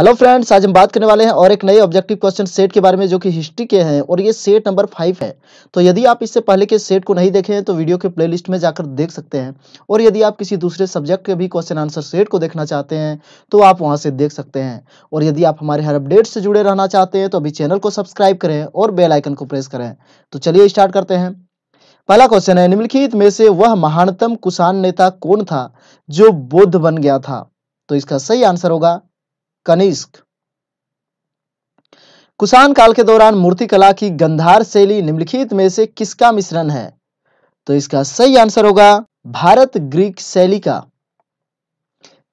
hello friends आज हम बात करने वाले हैं और एक नए ऑब्जेक्टिव क्वेश्चन सेट के बारे में जो कि हिस्ट्री के हैं और ये सेट नंबर फाइव है तो यदि आप इससे पहले के सेट को नहीं देखे हैं तो वीडियो के प्लेलिस्ट में जाकर देख सकते हैं और यदि आप किसी दूसरे सब्जेक्ट के भी क्वेश्चन आंसर सेट को देखना चाहते हैं तो आप वहाँ से देख सकते हैं और यदि आप हमारे हर अपडेट से जुड़े रहना चाहते हैं तो अभी चैनल को सब्सक्राइब करें और बेलाइकन को प्रेस करें तो चलिए स्टार्ट करते हैं पहला क्वेश्चन है निम्नलिखित में से वह महानतम कुसान नेता कौन था जो बौद्ध बन गया था तो इसका सही आंसर होगा कनिष्क कुषाण काल के दौरान मूर्तिकला की गंधार शैली निम्नलिखित में से किसका मिश्रण है तो इसका सही आंसर होगा भारत ग्रीक शैली का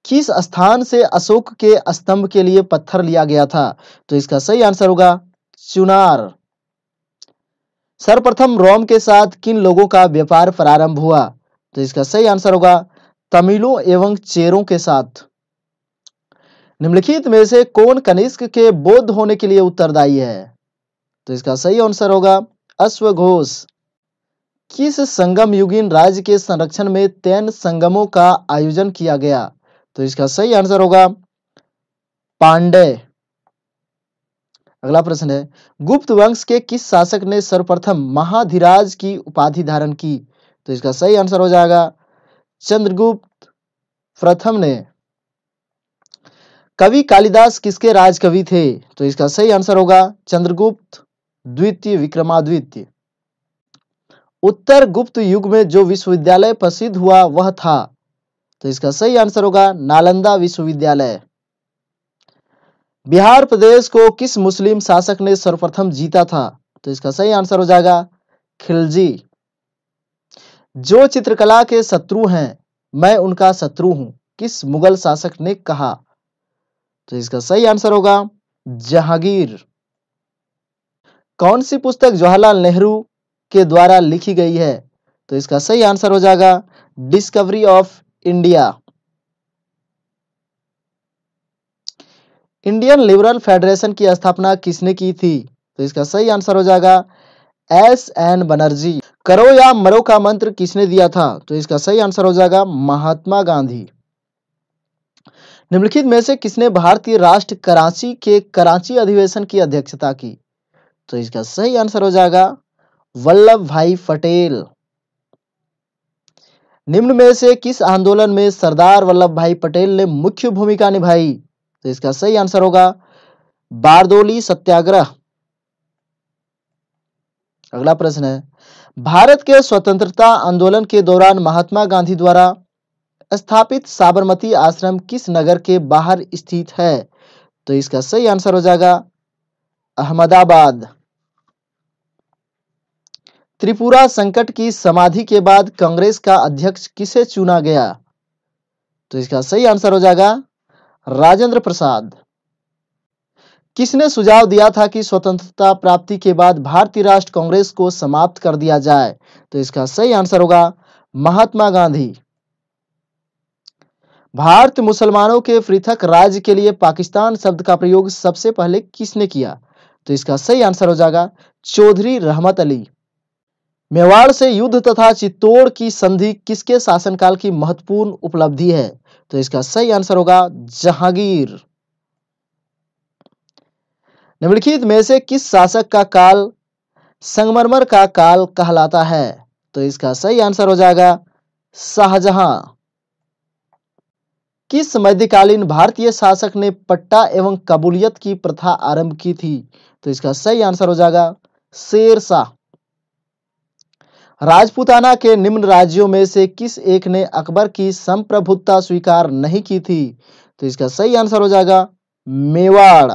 किस स्थान से अशोक के स्तंभ के लिए पत्थर लिया गया था तो इसका सही आंसर होगा चुनार सर्वप्रथम रोम के साथ किन लोगों का व्यापार प्रारंभ हुआ तो इसका सही आंसर होगा तमिलों एवं चेरों के साथ निम्नलिखित में से कौन कनिष्क के बौद्ध होने के लिए उत्तरदायी है तो इसका सही आंसर होगा अश्वघोष किस संगम युगीन राज्य के संरक्षण में तैन संगमों का आयोजन किया गया तो इसका सही आंसर होगा पांडे अगला प्रश्न है गुप्त वंश के किस शासक ने सर्वप्रथम महाधिराज की उपाधि धारण की तो इसका सही आंसर हो जाएगा चंद्रगुप्त प्रथम ने कवि कालिदास किसके राजकवि थे तो इसका सही आंसर होगा चंद्रगुप्त द्वितीय विक्रमादित्य उत्तर गुप्त युग में जो विश्वविद्यालय प्रसिद्ध हुआ वह था तो इसका सही आंसर होगा नालंदा विश्वविद्यालय बिहार प्रदेश को किस मुस्लिम शासक ने सर्वप्रथम जीता था तो इसका सही आंसर हो जाएगा खिलजी जो चित्रकला के शत्रु हैं मैं उनका शत्रु हूं किस मुगल शासक ने कहा तो इसका सही आंसर होगा जहांगीर कौन सी पुस्तक जवाहरलाल नेहरू के द्वारा लिखी गई है तो इसका सही आंसर हो जाएगा discovery of India Indian liberal federation की स्थापना किसने की थी तो इसका सही आंसर हो जाएगा एस एन बनर्जी करो या मरो का मंत्र किसने दिया था तो इसका सही आंसर हो जाएगा महात्मा गांधी निम्नलिखित में से किसने भारतीय राष्ट्र कराची के कराची अधिवेशन की अध्यक्षता की तो इसका सही आंसर हो जाएगा वल्लभ भाई पटेल निम्न में से किस आंदोलन में सरदार वल्लभ भाई पटेल ने मुख्य भूमिका निभाई तो इसका सही आंसर होगा बारदोली सत्याग्रह अगला प्रश्न है भारत के स्वतंत्रता आंदोलन के दौरान महात्मा गांधी द्वारा स्थापित साबरमती आश्रम किस नगर के बाहर स्थित है तो इसका सही आंसर हो जाएगा अहमदाबाद त्रिपुरा संकट की समाधि के बाद कांग्रेस का अध्यक्ष किसे चुना गया तो इसका सही आंसर हो जाएगा राजेंद्र प्रसाद किसने सुझाव दिया था कि स्वतंत्रता प्राप्ति के बाद भारतीय राष्ट्र कांग्रेस को समाप्त कर दिया जाए तो इसका सही आंसर होगा महात्मा गांधी भारत मुसलमानों के पृथक राज्य के लिए पाकिस्तान शब्द का प्रयोग सबसे पहले किसने किया तो इसका सही आंसर हो जाएगा चौधरी रहमत अली मेवाड़ से युद्ध तथा चित्तौड़ की संधि किसके शासनकाल की महत्वपूर्ण उपलब्धि है तो इसका सही आंसर होगा जहांगीर निम्नलिखित में से किस शासक का काल संगमरमर का काल कहलाता है तो इसका सही आंसर हो जाएगा शाहजहां किस मध्यकालीन भारतीय शासक ने पट्टा एवं कबूलियत की प्रथा आरंभ की थी तो इसका सही आंसर हो जाएगा शेर शाह राजपूताना के निम्न राज्यों में से किस एक ने अकबर की संप्रभुता स्वीकार नहीं की थी तो इसका सही आंसर हो जाएगा मेवाड़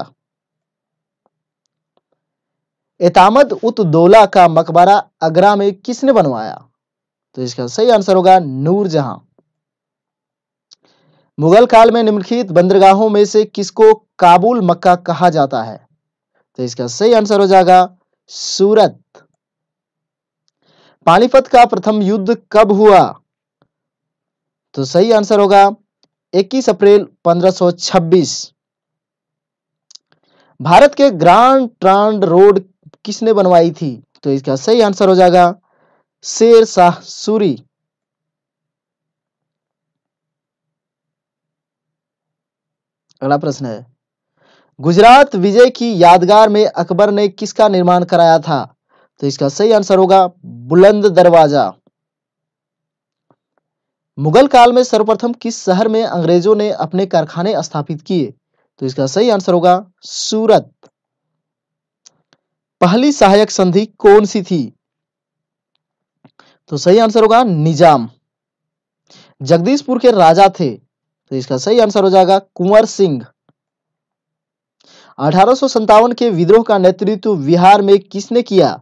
एतामद उत दोला का मकबरा आगरा में किसने बनवाया तो इसका सही आंसर होगा नूरजहां मुगल काल में निम्नलिखित बंदरगाहों में से किसको काबुल मक्का कहा जाता है तो इसका सही आंसर हो जाएगा सूरत पानीपत का प्रथम युद्ध कब हुआ तो सही आंसर होगा 21 अप्रैल 1526 भारत के ग्रांड ट्रांड रोड किसने बनवाई थी तो इसका सही आंसर हो जाएगा शेर शाह सूरी अगला प्रश्न है गुजरात विजय की यादगार में अकबर ने किसका निर्माण कराया था तो इसका सही आंसर होगा बुलंद दरवाजा मुगल काल में सर्वप्रथम किस शहर में अंग्रेजों ने अपने कारखाने स्थापित किए तो इसका सही आंसर होगा सूरत पहली सहायक संधि कौन सी थी तो सही आंसर होगा निजाम जगदीशपुर के राजा थे तो इसका सही आंसर हो जाएगा कुंवर सिंह अठारह के विद्रोह का नेतृत्व बिहार में किसने किया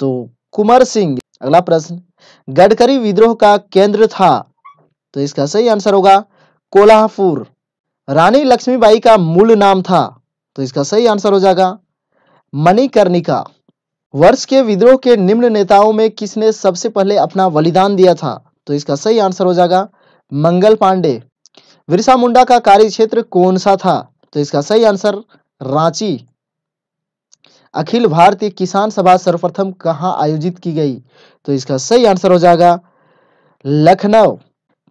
तो कुंवर सिंह अगला प्रश्न गडकरी विद्रोह का केंद्र था तो इसका सही आंसर होगा कोलहापुर रानी लक्ष्मीबाई का मूल नाम था तो इसका सही आंसर हो जाएगा मणिकर्णिका वर्ष के विद्रोह के निम्न नेताओं में किसने सबसे पहले अपना बलिदान दिया था तो इसका सही आंसर हो जाएगा मंगल पांडे बिरसा मुंडा का कार्य क्षेत्र कौन सा था तो इसका सही आंसर रांची अखिल भारतीय किसान सभा सर्वप्रथम कहा आयोजित की गई तो इसका सही आंसर हो जाएगा लखनऊ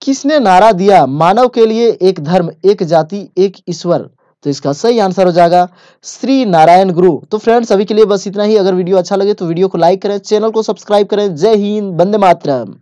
किसने नारा दिया मानव के लिए एक धर्म एक जाति एक ईश्वर तो इसका सही आंसर हो जाएगा श्री नारायण गुरु तो फ्रेंड्स अभी के लिए बस इतना ही अगर वीडियो अच्छा लगे तो वीडियो को लाइक करें चैनल को सब्सक्राइब करें जय हिंद बंदे मातरम